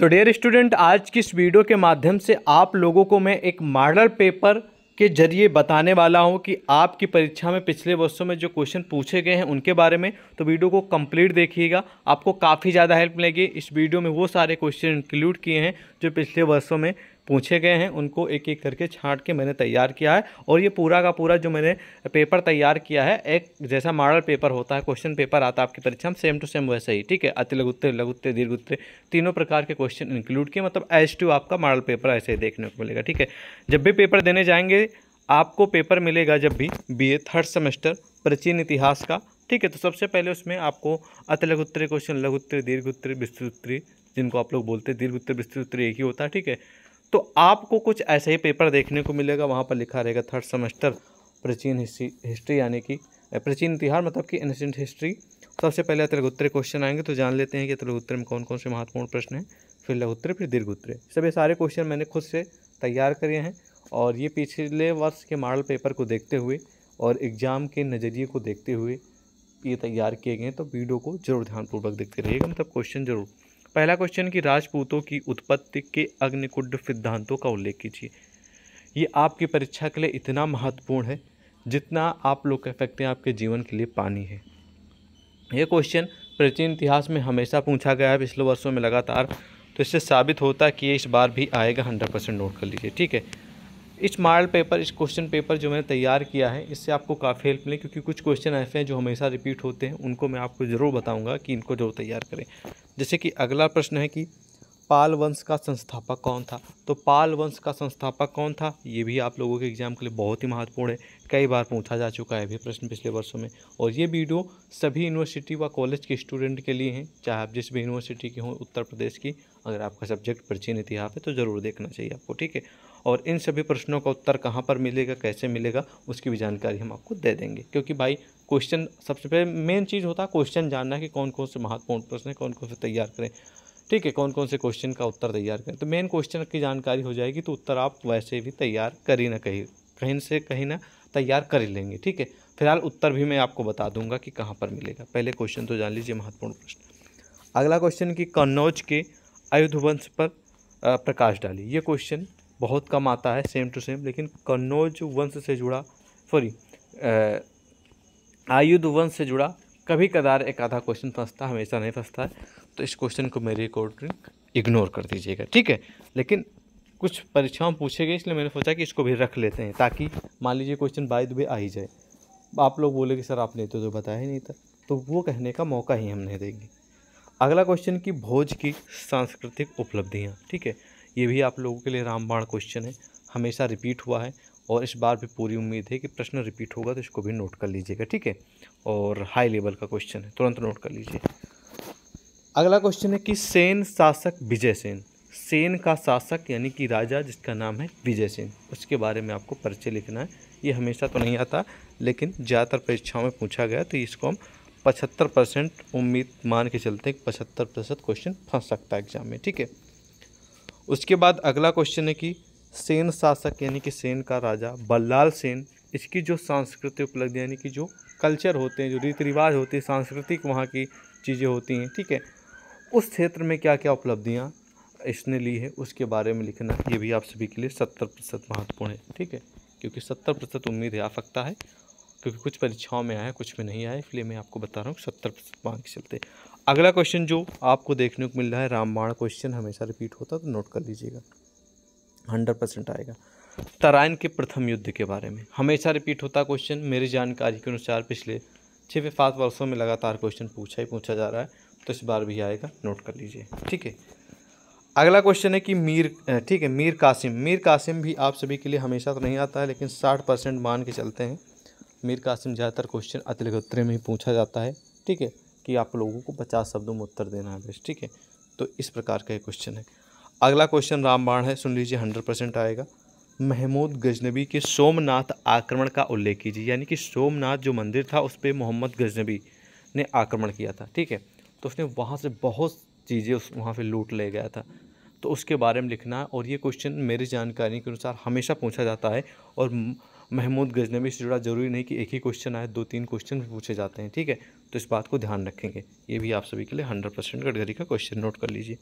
तो dear student आज की इस वीडियो के माध्यम से आप लोगों को मैं एक मॉडल पेपर के जरिए बताने वाला हूं कि आपकी परीक्षा में पिछले वर्षों में जो क्वेश्चन पूछे गए हैं उनके बारे में तो वीडियो को कंप्लीट देखिएगा आपको काफ़ी ज़्यादा हेल्प मिलेगी इस वीडियो में वो सारे क्वेश्चन इंक्लूड किए हैं जो पिछले वर्षों में पूछे गए हैं उनको एक एक करके छाँट के मैंने तैयार किया है और ये पूरा का पूरा जो मैंने पेपर तैयार किया है एक जैसा मॉडल पेपर होता है क्वेश्चन पेपर आता है आपकी परीक्षा में सेम टू सेम वैसे ही ठीक है अति लघुत्तर लघुत्तर दीर्घुत्तर तीनों प्रकार के क्वेश्चन इंक्लूड किए मतलब एच टू आपका मॉडल पेपर ऐसे ही देखने को मिलेगा ठीक है जब भी पेपर देने जाएंगे आपको पेपर मिलेगा जब भी ए थर्ड सेमेस्टर प्राचीन इतिहास का ठीक है तो सबसे पहले उसमें आपको अति लघुत्तरी क्वेश्चन लघुत्तरी दीर्घ उत्तरी विस्तृत उत्तरी जिनको आप लोग बोलते हैं दीर्घ उत्तर विस्तृत उत्तरी एक ही होता है ठीक है तो आपको कुछ ऐसे ही पेपर देखने को मिलेगा वहाँ पर लिखा रहेगा थर्ड सेमेस्टर प्राचीन हिस्ट्री यानी कि प्राचीन इतिहास मतलब कि एनशेंट हिस्ट्री सबसे पहले अतिलगुत्तरे क्वेश्चन आएंगे तो जान लेते हैं कि अतिलगुत्तरे में कौन कौन से महत्वपूर्ण प्रश्न हैं फिर लघुत्तरे फिर दीर्घोत्र सब ये सारे क्वेश्चन मैंने खुद से तैयार करे हैं और ये पिछले वर्ष के मॉडल पेपर को देखते हुए और एग्ज़ाम के नज़रिए को देखते हुए ये तैयार किए गए तो वीडियो को जरूर ध्यानपूर्वक देखते रहिएगा मतलब क्वेश्चन जरूर पहला क्वेश्चन कि राजपूतों की उत्पत्ति के अग्निकुंड सिद्धांतों का उल्लेख कीजिए ये आपकी परीक्षा के लिए इतना महत्वपूर्ण है जितना आप लोग कह सकते हैं आपके जीवन के लिए पानी है ये क्वेश्चन प्राचीन इतिहास में हमेशा पूछा गया है पिछले वर्षों में लगातार तो इससे साबित होता है कि ये इस बार भी आएगा हंड्रेड परसेंट नोट कर लीजिए ठीक है इस मॉडल पेपर इस क्वेश्चन पेपर जो मैंने तैयार किया है इससे आपको काफ़ी हेल्प मिले क्योंकि कुछ क्वेश्चन ऐसे हैं जो हमेशा रिपीट होते हैं उनको मैं आपको ज़रूर बताऊँगा कि इनको जरूर तैयार करें जैसे कि अगला प्रश्न है कि पाल वंश का संस्थापक कौन था तो पाल वंश का संस्थापक कौन था ये भी आप लोगों के एग्जाम के लिए बहुत ही महत्वपूर्ण है कई बार पूछा जा चुका है भी प्रश्न पिछले वर्षों में और ये वीडियो सभी यूनिवर्सिटी व कॉलेज के स्टूडेंट के लिए हैं चाहे आप जिस भी यूनिवर्सिटी के हों उत्तर प्रदेश की अगर आपका सब्जेक्ट प्राचीन इतिहास है तो ज़रूर देखना चाहिए आपको ठीक है और इन सभी प्रश्नों का उत्तर कहाँ पर मिलेगा कैसे मिलेगा उसकी भी जानकारी हम आपको दे देंगे क्योंकि भाई क्वेश्चन सबसे पहले मेन चीज़ होता है क्वेश्चन जानना कि कौन कौन से महत्वपूर्ण प्रश्न हैं कौन कौन से तैयार करें ठीक है कौन कौन से क्वेश्चन का उत्तर तैयार करें तो मेन क्वेश्चन की जानकारी हो जाएगी तो उत्तर आप वैसे भी तैयार कर ही ना कहीं कहीं से कहीं ना तैयार कर ही लेंगे ठीक है फिलहाल उत्तर भी मैं आपको बता दूंगा कि कहाँ पर मिलेगा पहले क्वेश्चन तो जान लीजिए महत्वपूर्ण प्रश्न अगला क्वेश्चन कि कन्नौज के वंश पर प्रकाश डाली ये क्वेश्चन बहुत कम आता है सेम टू सेम लेकिन कन्नौज वंश से जुड़ा सॉरी आयुध वंश से जुड़ा कभी कदार एक आधा क्वेश्चन फंसता हमेशा नहीं फंसता है तो इस क्वेश्चन को मेरी अकॉर्डिंग इग्नोर कर दीजिएगा ठीक है लेकिन कुछ परीक्षाओं पूछे गए इसलिए मैंने सोचा कि इसको भी रख लेते हैं ताकि मान लीजिए क्वेश्चन बाई दुबे आ ही जाए आप लोग बोले कि सर आपने तो जो बताया ही नहीं था तो वो कहने का मौका ही हम नहीं देंगे अगला क्वेश्चन की भोज की सांस्कृतिक उपलब्धियाँ ठीक है ये भी आप लोगों के लिए रामबाण क्वेश्चन है हमेशा रिपीट हुआ है और इस बार भी पूरी उम्मीद है कि प्रश्न रिपीट होगा तो इसको भी नोट कर लीजिएगा ठीक है और हाई लेवल का क्वेश्चन है तुरंत नोट कर लीजिए अगला क्वेश्चन है कि सेन शासक विजय सेन सेन का शासक यानी कि राजा जिसका नाम है विजय सेन उसके बारे में आपको परिचय लिखना है ये हमेशा तो नहीं आता लेकिन ज़्यादातर परीक्षाओं में पूछा गया तो इसको हम पचहत्तर परसेंट उम्मीद मान के चलते हैं पचहत्तर प्रतिशत क्वेश्चन फंस सकता है एग्जाम में ठीक है उसके बाद अगला क्वेश्चन है कि सेन शासक यानी कि सेन का राजा बल्लाल सेन इसकी जो सांस्कृतिक उपलब्धि यानी कि जो कल्चर होते हैं जो रीति रिवाज होते हैं सांस्कृतिक वहाँ की चीज़ें होती हैं ठीक है उस क्षेत्र में क्या क्या उपलब्धियाँ इसने ली है उसके बारे में लिखना ये भी आप सभी के लिए सत्तर प्रतिशत महत्वपूर्ण है ठीक है क्योंकि सत्तर प्रतिशत उम्मीद है आ सकता है क्योंकि कुछ परीक्षाओं में आया कुछ में नहीं आया इसलिए मैं आपको बता रहा हूँ सत्तर प्रतिशत मांग के चलते अगला क्वेश्चन जो आपको देखने को मिल रहा है रामबाण क्वेश्चन हमेशा रिपीट होता है तो नोट कर लीजिएगा हंड्रेड परसेंट आएगा तराइन के प्रथम युद्ध के बारे में हमेशा रिपीट होता क्वेश्चन मेरी जानकारी के अनुसार पिछले छः से सात वर्षों में लगातार क्वेश्चन पूछा ही पूछा जा रहा है तो इस बार भी आएगा नोट कर लीजिए ठीक है अगला क्वेश्चन है कि मीर ठीक है मीर कासिम मीर कासिम भी आप सभी के लिए हमेशा तो नहीं आता है लेकिन साठ परसेंट मान के चलते हैं मीर कासिम ज़्यादातर क्वेश्चन अतिलगोत्तरी में ही पूछा जाता है ठीक है कि आप लोगों को पचास शब्दों में उत्तर देना है बेस्ट ठीक है तो इस प्रकार का ये क्वेश्चन है अगला क्वेश्चन रामबाण है सुन लीजिए हंड्रेड परसेंट आएगा महमूद गजनबी के सोमनाथ आक्रमण का उल्लेख कीजिए यानी कि सोमनाथ जो मंदिर था उस पर मोहम्मद गजनबी ने आक्रमण किया था ठीक है तो उसने वहाँ से बहुत चीज़ें उस वहाँ पे लूट ले गया था तो उसके बारे में लिखना और ये क्वेश्चन मेरी जानकारी के अनुसार हमेशा पूछा जाता है और महमूद गजनबी से जुड़ा ज़रूरी नहीं कि एक ही क्वेश्चन आए दो तीन क्वेश्चन भी पूछे जाते हैं ठीक है तो इस बात को ध्यान रखेंगे ये भी आप सभी के लिए हंड्रेड परसेंट गडकरी का क्वेश्चन नोट कर लीजिए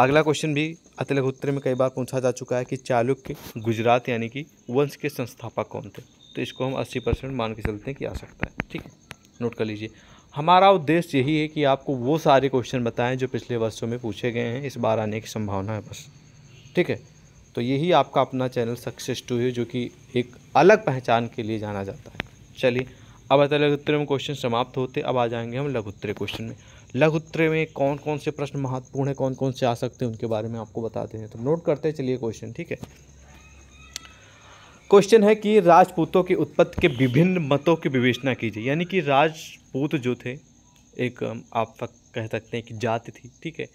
अगला क्वेश्चन भी अतिलघुत्तर में कई बार पूछा जा चुका है कि चालुक्य गुजरात यानी कि वंश के संस्थापक कौन थे तो इसको हम अस्सी परसेंट मान के चलते हैं कि आ सकता है ठीक है नोट कर लीजिए हमारा उद्देश्य यही है कि आपको वो सारे क्वेश्चन बताएं जो पिछले वर्षों में पूछे गए हैं इस बार आने की संभावना है बस ठीक है तो यही आपका अपना चैनल सक्सेस टू है जो कि एक अलग पहचान के लिए जाना जाता है चलिए अब अतः उत्तर में क्वेश्चन समाप्त होते अब आ जाएंगे हम लघुत्तरे क्वेश्चन में लघुत्तरे में कौन कौन से प्रश्न महत्वपूर्ण है कौन कौन से आ सकते हैं उनके बारे में आपको बताते हैं तो नोट करते हैं चलिए क्वेश्चन ठीक है क्वेश्चन है कि राजपूतों की उत्पत्ति के विभिन्न मतों की विवेचना कीजिए यानी कि राजपूत जो थे एक आप कह सकते हैं कि जाति थी ठीक है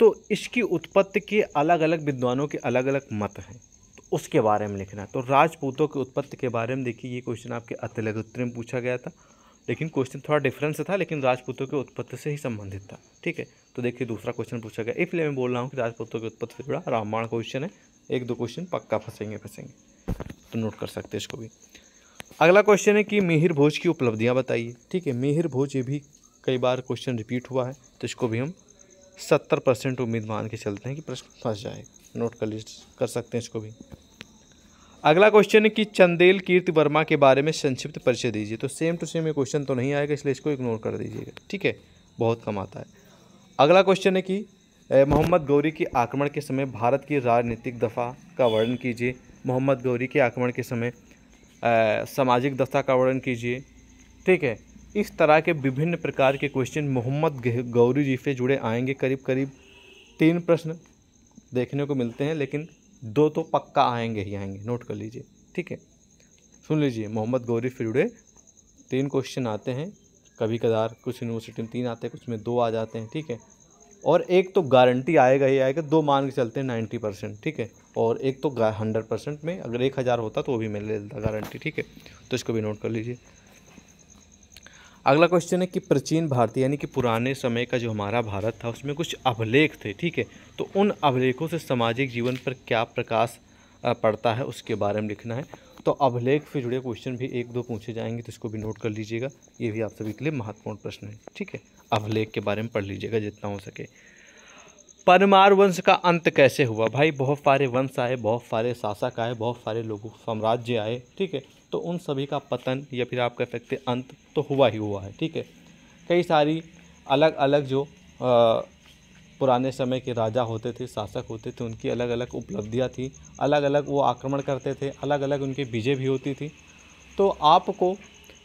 तो इसकी उत्पत्ति के अलग अलग विद्वानों के अलग अलग मत हैं तो उसके बारे में लिखना है तो राजपूतों की उत्पत्ति के बारे में देखिए ये क्वेश्चन आपके अतिलग उत्तर में पूछा गया था लेकिन क्वेश्चन थोड़ा डिफरेंस था लेकिन राजपूतों के उत्पत्ति से ही संबंधित था ठीक है तो देखिए दूसरा क्वेश्चन पूछा गया इसलिए मैं बोल रहा हूँ कि राजपूतों की उत्पत्ति से जुड़ा रामायण क्वेश्चन है एक दो क्वेश्चन पक्का फंसेंगे फंसेंगे तो नोट कर सकते इसको भी अगला क्वेश्चन है कि मिहिर भोज की उपलब्धियाँ बताइए ठीक है मिहिर भोज ये भी कई बार क्वेश्चन रिपीट हुआ है तो इसको भी हम सत्तर परसेंट उम्मीद मान के चलते हैं कि प्रश्न फंस जाएगा नोट कर कर सकते हैं इसको भी अगला क्वेश्चन है कि चंदेल कीर्ति वर्मा के बारे में संक्षिप्त परिचय दीजिए तो सेम टू सेम ये क्वेश्चन तो नहीं आएगा इसलिए इसको इग्नोर कर दीजिएगा ठीक है बहुत कम आता है अगला क्वेश्चन है कि मोहम्मद गौरी के आक्रमण के समय भारत की राजनीतिक दफा का वर्णन कीजिए मोहम्मद गौरी के आक्रमण के समय सामाजिक दफा का वर्णन कीजिए ठीक है इस तरह के विभिन्न प्रकार के क्वेश्चन मोहम्मद गौरी जी से जुड़े आएंगे करीब करीब तीन प्रश्न देखने को मिलते हैं लेकिन दो तो पक्का आएंगे ही आएंगे नोट कर लीजिए ठीक है सुन लीजिए मोहम्मद गौरी से जुड़े तीन क्वेश्चन आते हैं कभी कदार कुछ यूनिवर्सिटी में तीन आते हैं कुछ में दो आ जाते हैं ठीक है और एक तो गारंटी आएगा ही आएगा दो मान के चलते हैं नाइन्टी परसेंट ठीक है और एक तो हंड्रेड परसेंट में अगर एक हज़ार होता तो वो भी मैं ले लेता गारंटी ठीक है तो इसको भी नोट कर लीजिए अगला क्वेश्चन है कि प्राचीन भारतीय यानी कि पुराने समय का जो हमारा भारत था उसमें कुछ अभिलेख थे ठीक है तो उन अभिलेखों से सामाजिक जीवन पर क्या प्रकाश पड़ता है उसके बारे में लिखना है तो अभिलेख से जुड़े क्वेश्चन भी एक दो पूछे जाएंगे तो इसको भी नोट कर लीजिएगा ये भी आप सभी के लिए महत्वपूर्ण प्रश्न है ठीक है अभिलेख के बारे में पढ़ लीजिएगा जितना हो सके परमार वंश का अंत कैसे हुआ भाई बहुत सारे वंश आए बहुत सारे शासक आए बहुत सारे लोगों साम्राज्य आए ठीक है तो उन सभी का पतन या फिर आप कह सकते अंत तो हुआ ही हुआ है ठीक है कई सारी अलग अलग जो आ, पुराने समय के राजा होते थे शासक होते थे उनकी अलग अलग उपलब्धियाँ थी अलग अलग वो आक्रमण करते थे अलग अलग उनकी विजय भी होती थी तो आपको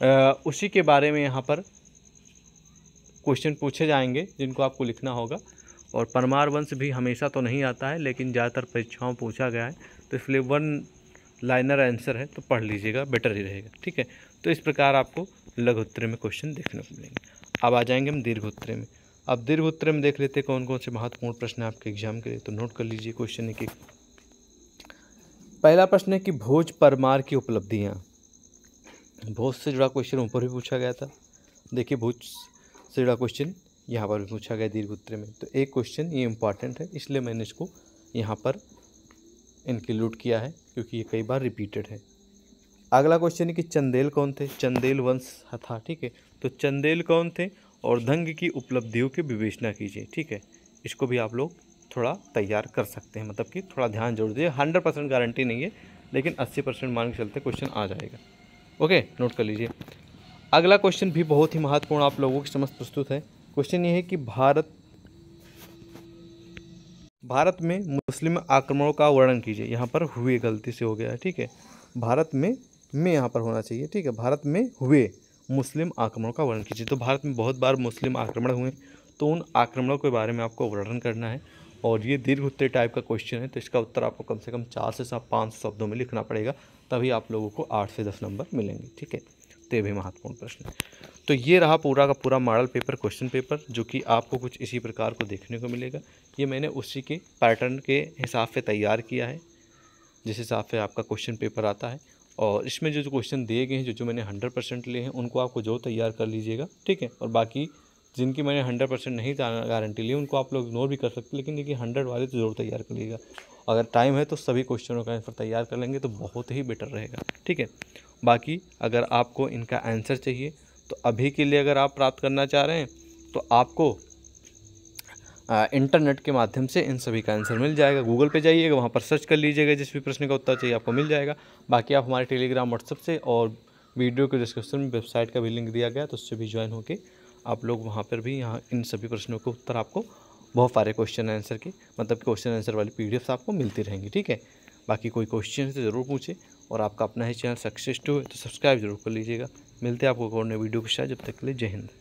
आ, उसी के बारे में यहाँ पर क्वेश्चन पूछे जाएंगे जिनको आपको लिखना होगा और परमार वंश भी हमेशा तो नहीं आता है लेकिन ज़्यादातर परीक्षाओं पूछा गया है तो इसलिए वन लाइनर आंसर है तो पढ़ लीजिएगा बेटर ही रहेगा ठीक है तो इस प्रकार आपको लघु उत्तर में क्वेश्चन देखने को मिलेंगे अब आ जाएंगे हम दीर्घ में अब दीर्घ उत्तर में देख लेते हैं कौन कौन से महत्वपूर्ण प्रश्न है आपके एग्जाम के लिए तो नोट कर लीजिए क्वेश्चन एक एक पहला प्रश्न है कि भोज परमार की उपलब्धियाँ भोज से जुड़ा क्वेश्चन ऊपर भी पूछा गया था देखिए भोज से जुड़ा क्वेश्चन यहाँ पर भी पूछा गया दीर्घ उत्तर में तो एक क्वेश्चन ये इम्पॉर्टेंट है इसलिए मैंने इसको यहाँ पर इंक्लूड किया है क्योंकि ये कई बार रिपीटेड है अगला क्वेश्चन है कि चंदेल कौन थे चंदेल वंश था ठीक है तो चंदेल कौन थे और धंग की उपलब्धियों की विवेचना कीजिए ठीक है इसको भी आप लोग थोड़ा तैयार कर सकते हैं मतलब कि थोड़ा ध्यान जरूर दीजिए हंड्रेड परसेंट गारंटी नहीं है लेकिन अस्सी परसेंट मान के चलते क्वेश्चन आ जाएगा ओके नोट कर लीजिए अगला क्वेश्चन भी बहुत ही महत्वपूर्ण आप लोगों की समझ प्रस्तुत है क्वेश्चन ये है कि भारत भारत में मुस्लिम आक्रमणों का वर्णन कीजिए यहाँ पर हुए गलती से हो गया है ठीक है भारत में में यहाँ पर होना चाहिए ठीक है भारत में हुए मुस्लिम आक्रमणों का वर्णन कीजिए तो भारत में बहुत बार मुस्लिम आक्रमण हुए तो उन आक्रमणों के बारे में आपको वर्णन करना है और ये दीर्घ उत्तर टाइप का क्वेश्चन है तो इसका उत्तर आपको कम से कम चार से पाँच शब्दों में लिखना पड़ेगा तभी आप लोगों को आठ से दस नंबर मिलेंगे ठीक है सकते भी महत्वपूर्ण प्रश्न तो ये रहा पूरा का पूरा मॉडल पेपर क्वेश्चन पेपर जो कि आपको कुछ इसी प्रकार को देखने को मिलेगा ये मैंने उसी के पैटर्न के हिसाब से तैयार किया है जिस हिसाब से आपका क्वेश्चन पेपर आता है और इसमें जो जो क्वेश्चन दिए गए हैं जो जो मैंने हंड्रेड परसेंट लिए हैं उनको आपको जो तैयार कर लीजिएगा ठीक है और बाकी जिनकी मैंने हंड्रेड परसेंट नहीं गारंटी ली उनको आप लोग इग्नोर भी कर सकते लेकिन देखिए हंड्रेड वाले तो ज़रूर तैयार कर लीजिएगा अगर टाइम है तो सभी क्वेश्चनों का आंसर तैयार कर लेंगे तो बहुत ही बेटर रहेगा ठीक है बाकी अगर आपको इनका आंसर चाहिए तो अभी के लिए अगर आप प्राप्त करना चाह रहे हैं तो आपको आ, इंटरनेट के माध्यम से इन सभी का आंसर मिल जाएगा गूगल पे जाइएगा वहाँ पर सर्च कर लीजिएगा जिस भी प्रश्न का उत्तर चाहिए आपको मिल जाएगा बाकी आप हमारे टेलीग्राम व्हाट्सअप से और वीडियो के डिस्क्रिप्शन में वेबसाइट का भी लिंक दिया गया तो उससे भी ज्वाइन होकर आप लोग वहाँ पर भी यहाँ इन सभी प्रश्नों के उत्तर आपको बहुत सारे क्वेश्चन आंसर के मतलब क्वेश्चन आंसर वाली पी आपको मिलती रहेंगी ठीक है बाकी कोई क्वेश्चन है तो ज़रूर पूछें और आपका अपना ही चैनल सक्सेस टू है तो सब्सक्राइब जरूर कर लीजिएगा मिलते हैं आपको और नए वीडियो के साथ जब तक के लिए जय हिंद